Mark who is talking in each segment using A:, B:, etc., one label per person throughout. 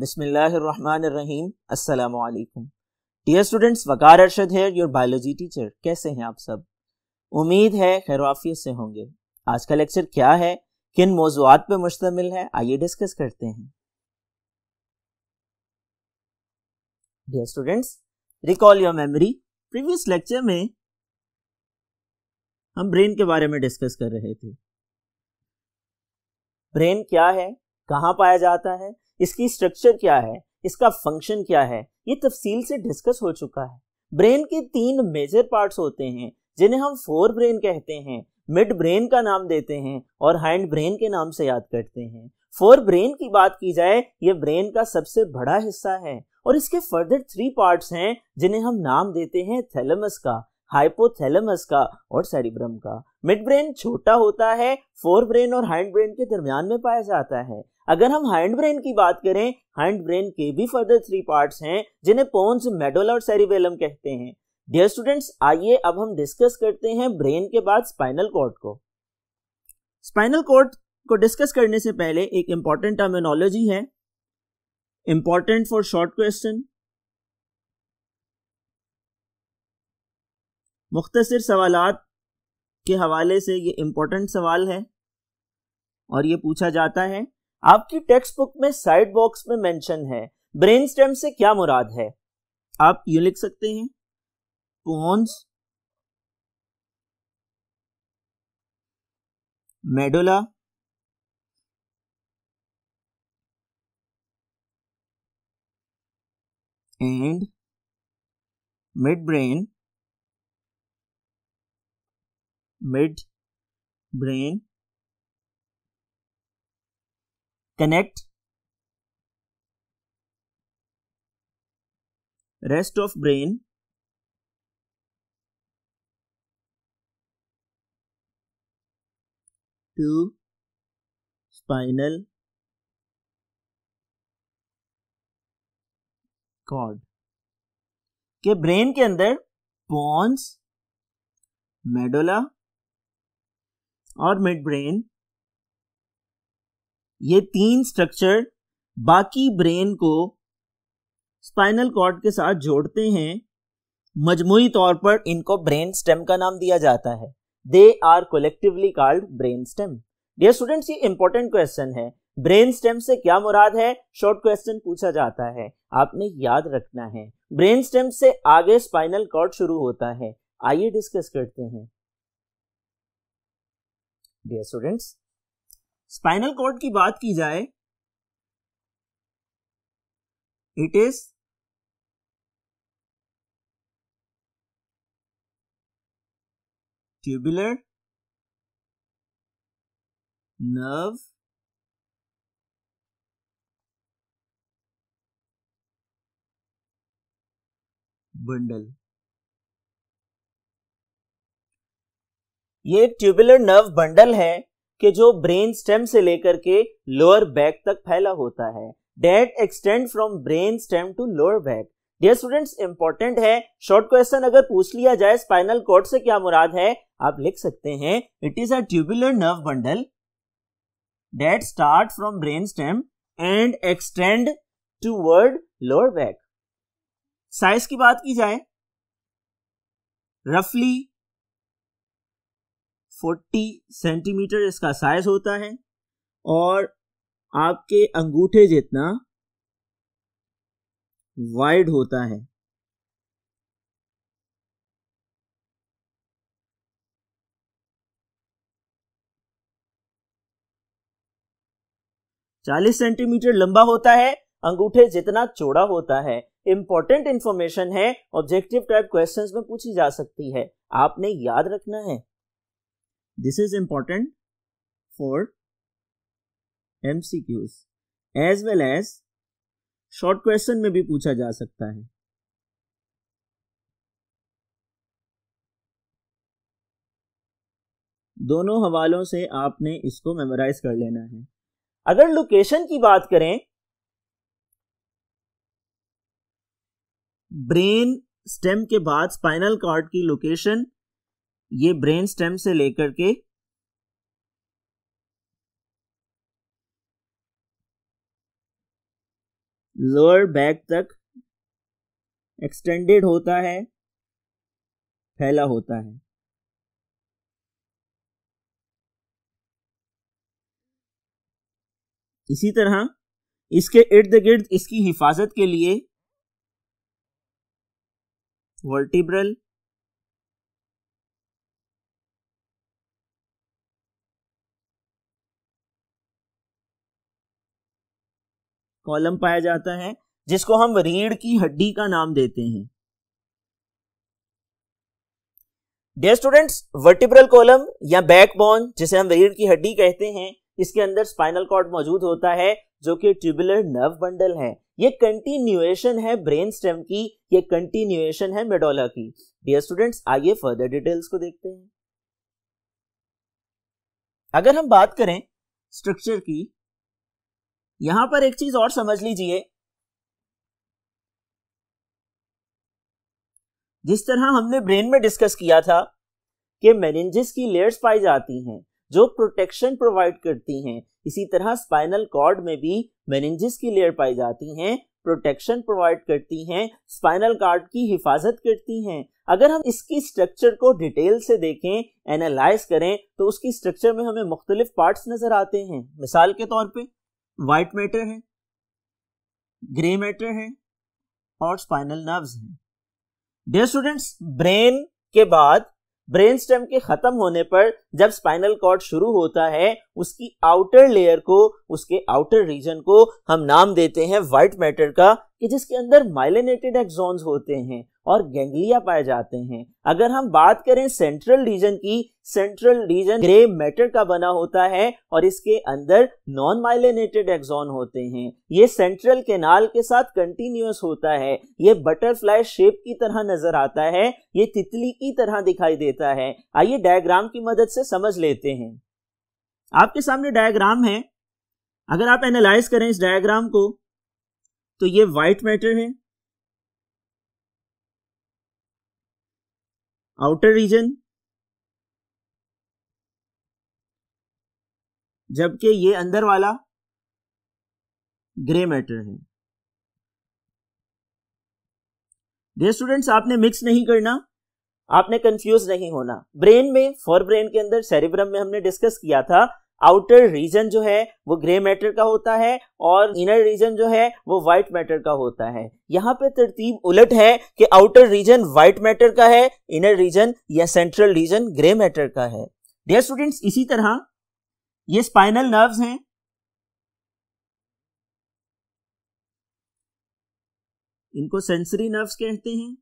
A: बिसमीम dear students वकार अरशद है your biology teacher कैसे हैं आप सब उम्मीद है खैरवाफियत से होंगे आज का लेक्चर क्या है किन मौजूद पर मुश्तमिल है आइए डिस्कस करते हैं dear students recall your memory previous lecture में हम ब्रेन के बारे में डिस्कस कर रहे थे ब्रेन क्या है कहाँ पाया जाता है इसकी स्ट्रक्चर क्या है इसका फंक्शन क्या है ये तफसील से डिस्कस हो चुका है ब्रेन के तीन मेजर पार्ट्स होते हैं जिन्हें हम फोर ब्रेन कहते हैं मिड ब्रेन का नाम देते हैं और हैंड ब्रेन के नाम से याद करते हैं फोर ब्रेन की बात की जाए ये ब्रेन का सबसे बड़ा हिस्सा है और इसके फर्दर थ्री पार्ट्स हैं जिन्हें हम नाम देते हैं थैलेमस का हाइपोथैलेमस का और सेरिब्रम का मिड ब्रेन छोटा होता है फोर ब्रेन और हाइंड ब्रेन के दरमियान में पाया जाता है अगर हम हैंड ब्रेन की बात करें हैंड ब्रेन के भी फर्दर थ्री पार्ट्स हैं जिन्हें पोन्स मेडोल और सेरिबेलम कहते हैं डियर स्टूडेंट्स आइए अब हम डिस्कस करते हैं ब्रेन के बाद स्पाइनल कोर्ट को स्पाइनल कोर्ट को डिस्कस करने से पहले एक इंपॉर्टेंट टर्मिनोलॉजी है इंपॉर्टेंट फॉर शॉर्ट क्वेश्चन मुख्तसर सवाल के हवाले से ये इम्पोर्टेंट सवाल है और ये पूछा जाता है आपकी टेक्स्ट बुक में साइड बॉक्स में मेंशन है ब्रेन स्टेम से क्या मुराद है आप यू लिख सकते हैं pons medulla and mid brain mid brain connect rest of brain to spinal cord के ब्रेन के अंदर पॉन्स मेडोला और मिड ब्रेन ये तीन स्ट्रक्चर बाकी ब्रेन को स्पाइनल कॉर्ड के साथ जोड़ते हैं मजमुई तौर पर इनको ब्रेन स्टेम का नाम दिया जाता है they are collectively called brain stem dear students ये इंपॉर्टेंट क्वेश्चन है ब्रेन स्टेम से क्या मुराद है शॉर्ट क्वेश्चन पूछा जाता है आपने याद रखना है ब्रेन स्टेम से आगे स्पाइनल कॉर्ड शुरू होता है आइए डिस्कस करते हैं डियर स्टूडेंट्स स्पाइनल कॉर्ड की बात की जाए it is tubular nerve bundle ये ट्यूबुलर नर्व बंडल है कि जो ब्रेन स्टेम से लेकर के लोअर बैक तक फैला होता है that extend from brain stem to lower back dear students important है शॉर्ट क्वेश्चन अगर पूछ लिया जाए स्पाइनल कोर्ट से क्या मुराद है आप लिख सकते हैं it is a tubular nerve bundle that start from brain stem and extend toward lower back size की बात की जाए रफली फोर्टी सेंटीमीटर इसका साइज होता है और आपके अंगूठे जितना वाइड होता है चालीस सेंटीमीटर लंबा होता है अंगूठे जितना चौड़ा होता है इंपॉर्टेंट इंफॉर्मेशन है ऑब्जेक्टिव टाइप क्वेश्चंस में पूछी जा सकती है आपने याद रखना है This is important for MCQs as well as short question में भी पूछा जा सकता है दोनों हवालों से आपने इसको मेमोराइज कर लेना है अगर लोकेशन की बात करें ब्रेन स्टेम के बाद स्पाइनल कार्ड की लोकेशन ये ब्रेन स्टेम से लेकर के लोअर बैक तक एक्सटेंडेड होता है फैला होता है इसी तरह इसके इर्द गिर्द इसकी हिफाजत के लिए वर्टिब्रल कॉलम पाया जाता है जिसको हम रीढ़ की हड्डी का नाम देते हैं डे स्टूडेंट्स वर्टिब्रल कॉलम या बैकबोन जिसे हम रीढ़ की हड्डी कहते हैं इसके अंदर स्पाइनल कॉर्ड मौजूद होता है जो कि ट्यूबुलर नर्व बंडल है ये कंटिन्यूएशन है ब्रेन स्टेम की ये कंटिन्यूएशन है मेडोला की डियर स्टूडेंट्स आइए फर्दर डिटेल्स को देखते हैं अगर हम बात करें स्ट्रक्चर की यहां पर एक चीज और समझ लीजिए जिस तरह हमने ब्रेन में डिस्कस किया था कि मेनिंजिस की लेयर्स पाई जाती हैं जो प्रोटेक्शन प्रोवाइड करती हैं इसी तरह स्पाइनल कॉर्ड में भी मेनिंजिस की लेयर पाई जाती हैं प्रोटेक्शन प्रोवाइड करती हैं स्पाइनल कार्ड की हिफाजत करती हैं अगर हम इसकी स्ट्रक्चर को डिटेल से देखें एनालाइज करें तो उसकी स्ट्रक्चर में हमें मुख्तलिफ पार्ट्स नजर आते हैं मिसाल के तौर पर वाइट मैटर है ग्रे मैटर है और स्पाइनल नर्व्स हैं डियर स्टूडेंट्स ब्रेन के बाद ब्रेन स्टेम के खत्म होने पर जब स्पाइनल कॉर्ड शुरू होता है उसकी आउटर लेयर को उसके आउटर रीजन को हम नाम देते हैं व्हाइट मैटर का कि जिसके अंदर माइलिनेटेड एक्सॉन्स होते हैं और गैंग्लिया पाए जाते हैं अगर हम बात करें सेंट्रल रीजन की सेंट्रल रीजन ग्रे मैटर का बना होता है और इसके अंदर नॉन माइलिनेटेड एक्सॉन होते हैं ये सेंट्रल केनाल के साथ कंटिन्यूस होता है ये बटरफ्लाई शेप की तरह नजर आता है ये तितली की तरह दिखाई देता है आइए डायग्राम की मदद से समझ लेते हैं आपके सामने डायग्राम है अगर आप एनालाइज करें इस डायग्राम को तो ये वाइट मैटर है आउटर रीजन जबकि ये अंदर वाला ग्रे मैटर है डे स्टूडेंट्स आपने मिक्स नहीं करना आपने कंफ्यूज नहीं होना ब्रेन में फॉर ब्रेन के अंदर सेरिब्रम में हमने डिस्कस किया था आउटर रीजन जो है वो ग्रे मैटर का होता है और इनर रीजन जो है वो व्हाइट मैटर का होता है यहाँ पे तरतीब उलट है कि आउटर रीजन व्हाइट मैटर का है इनर रीजन या सेंट्रल रीजन ग्रे मैटर का है डियर स्टूडेंट्स इसी तरह ये स्पाइनल नर्व्स हैं इनको सेंसरी नर्व्स कहते हैं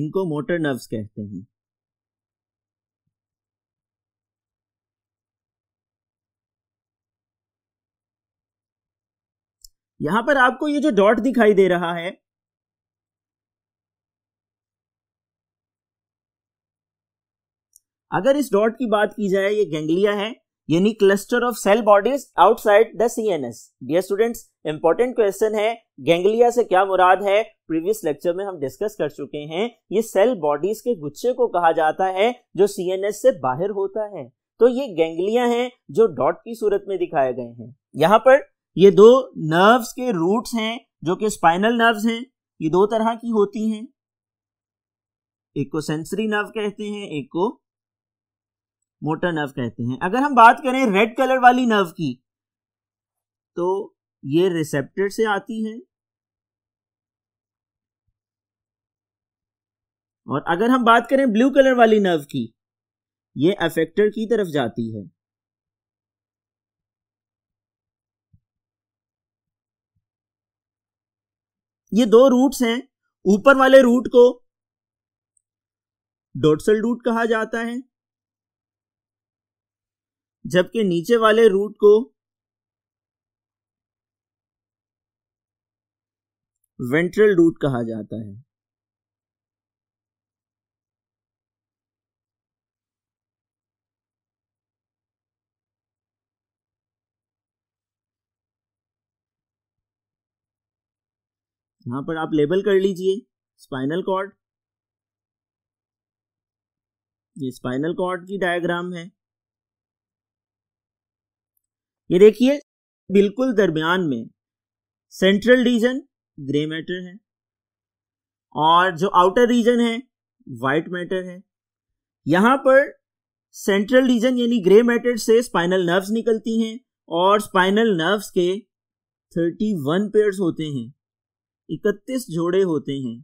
A: इनको मोटर नर्व्स कहते हैं यहां पर आपको ये जो डॉट दिखाई दे रहा है अगर इस डॉट की बात की जाए ये गेंगलिया है यानी cluster of cell bodies outside the CNS dear students important question है गैंगलिया से क्या मुराद है प्रीवियस लेक्चर में हम डिस्कस कर चुके हैं ये सेल बॉडीज के गुच्छे को कहा जाता है जो सीएनएस से बाहर होता है तो ये गैंगलिया हैं जो डॉट की सूरत में दिखाए गए हैं यहाँ पर ये दो नर्व्स के रूट्स हैं जो कि स्पाइनल नर्व्स हैं ये दो तरह की होती हैं एक को सेंसरी नर्व कहते हैं एक को मोटर नर्व कहते हैं अगर हम बात करें रेड कलर वाली नर्व की तो ये रिसेप्टर से आती है और अगर हम बात करें ब्लू कलर वाली नर्व की ये अफेक्टर की तरफ जाती है ये दो रूट्स हैं ऊपर वाले रूट को डोटसल रूट कहा जाता है जबकि नीचे वाले रूट को वेंट्रल रूट कहा जाता है यहां पर आप लेबल कर लीजिए स्पाइनल कॉर्ड ये स्पाइनल कॉर्ड की डायग्राम है ये देखिए बिल्कुल दरमियान में सेंट्रल रीजन ग्रे मैटर है और जो आउटर रीजन है वाइट मैटर है यहां पर सेंट्रल रीजन यानी ग्रे मैटर से स्पाइनल नर्व्स निकलती हैं और स्पाइनल नर्व्स के 31 पेयर्स होते हैं 31 जोड़े होते हैं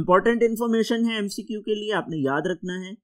A: इंपॉर्टेंट इंफॉर्मेशन है एमसीक्यू के लिए आपने याद रखना है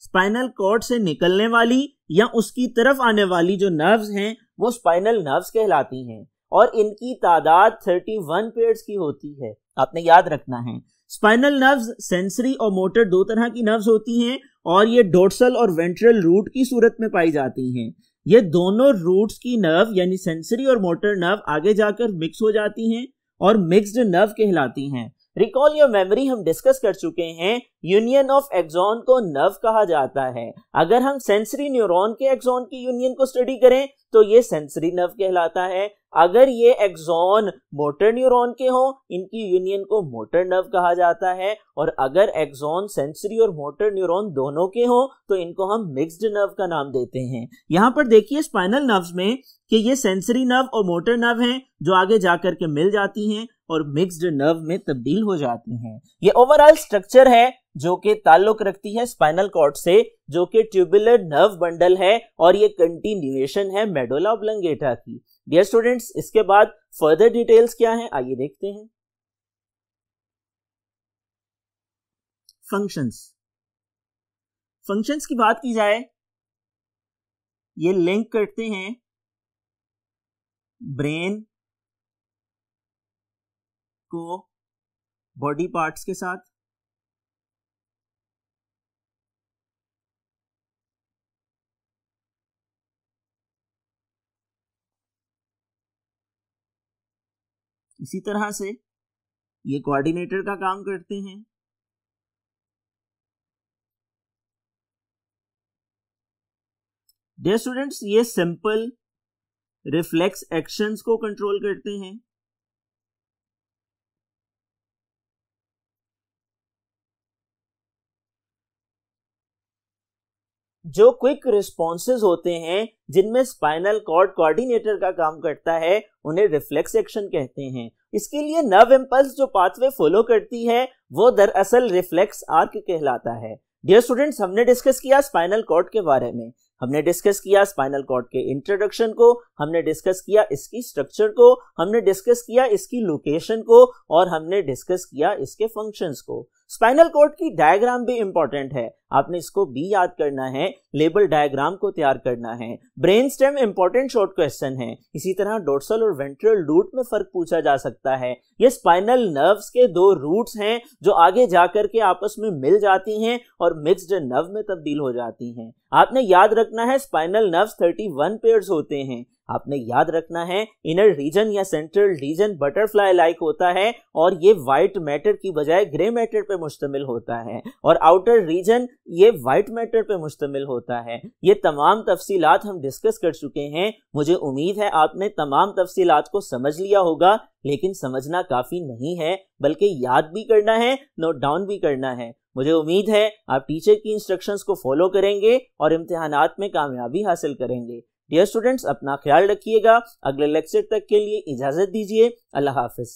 A: स्पाइनल कॉर्ड से निकलने वाली या उसकी तरफ आने वाली जो नर्व्स हैं वो स्पाइनल नर्व्स कहलाती हैं और इनकी तादाद 31 पेयर्स की होती है आपने याद रखना है स्पाइनल नर्व्स सेंसरी और मोटर दो तरह की नर्व्स होती हैं और ये डोर्सल और वेंट्रल रूट की सूरत में पाई जाती हैं ये दोनों रूट्स की नर्व यानी सेंसरी और मोटर नर्व आगे जाकर मिक्स हो जाती हैं और मिक्स्ड नर्व कहलाती हैं रिकॉल योर मेमोरी हम डिस्कस कर चुके हैं यूनियन ऑफ एक्सॉन को नर्व कहा जाता है अगर हम सेंसरी न्यूरॉन के एक्सॉन की यूनियन को स्टडी करें तो ये सेंसरी नर्व कहलाता है अगर ये एक्सॉन मोटर न्यूरॉन के हो इनकी यूनियन को मोटर नर्व कहा जाता है और अगर एक्सॉन सेंसरी और मोटर न्यूरॉन दोनों के हों तो इनको हम मिक्स्ड नर्व का नाम देते हैं यहाँ पर देखिए स्पाइनल नर्व्स में कि ये सेंसरी नर्व और मोटर नर्व हैं जो आगे जाकर के मिल जाती हैं और मिक्स्ड नर्व में तब्दील हो जाती हैं ये ओवरऑल स्ट्रक्चर है जो कि ताल्लुक रखती है स्पाइनल कॉर्ड से जो कि ट्यूबुलर नर्व बंडल है और ये कंटिन्यूएशन है मेडोला ऑब्लंगेटा की डियर स्टूडेंट्स इसके बाद फर्दर डिटेल्स क्या है आइए देखते हैं फंक्शंस फंक्शंस की बात की जाए ये लिंक करते हैं ब्रेन को बॉडी पार्ट्स के साथ इसी तरह से ये कोऑर्डिनेटर का काम करते हैं डे स्टूडेंट्स ये सिंपल रिफ्लेक्स एक्शंस को कंट्रोल करते हैं जो क्विक रिस्पॉन्सेज होते हैं जिनमें स्पाइनल कॉर्ड कोऑर्डिनेटर का काम करता है उन्हें रिफ्लेक्स एक्शन कहते हैं इसके लिए नर्व इम्पल्स जो पाथवे फॉलो करती है वो दरअसल रिफ्लेक्स आर्क कहलाता है डियर स्टूडेंट्स हमने डिस्कस किया स्पाइनल कॉर्ड के बारे में हमने डिस्कस किया स्पाइनल कॉर्ड के इंट्रोडक्शन को हमने डिस्कस किया इसकी स्ट्रक्चर को हमने डिस्कस किया इसकी लोकेशन को और हमने डिस्कस किया इसके फंक्शंस को स्पाइनल कोड की डायग्राम भी इंपॉर्टेंट है आपने इसको भी याद करना है लेबल डायग्राम को तैयार करना है brain stem important short question है इसी तरह डोर्सल और वेंट्रल रूट में फर्क पूछा जा सकता है ये स्पाइनल नर्व्स के दो रूट्स हैं जो आगे जाकर के आपस में मिल जाती हैं और मिक्सड नर्व में तब्दील हो जाती हैं आपने याद रखना है स्पाइनल नर्व्स 31 पेयर्स होते हैं आपने याद रखना है इनर रीजन या सेंट्रल रीजन बटरफ्लाई लाइक होता है और ये वाइट मैटर की बजाय ग्रे मैटर पे मुश्तमिल होता है और आउटर रीजन ये वाइट मैटर पे मुश्तमिल होता है ये तमाम तफसीलात हम डिस्कस कर चुके हैं मुझे उम्मीद है आपने तमाम तफसीलात को समझ लिया होगा लेकिन समझना काफ़ी नहीं है बल्कि याद भी करना है नोट डाउन भी करना है मुझे उम्मीद है आप टीचर की इंस्ट्रक्शंस को फॉलो करेंगे और इम्तहानात में कामयाबी हासिल करेंगे डियर स्टूडेंट्स अपना ख्याल रखिएगा अगले लेक्चर तक के लिए इजाज़त दीजिए अल्लाह हाफिज़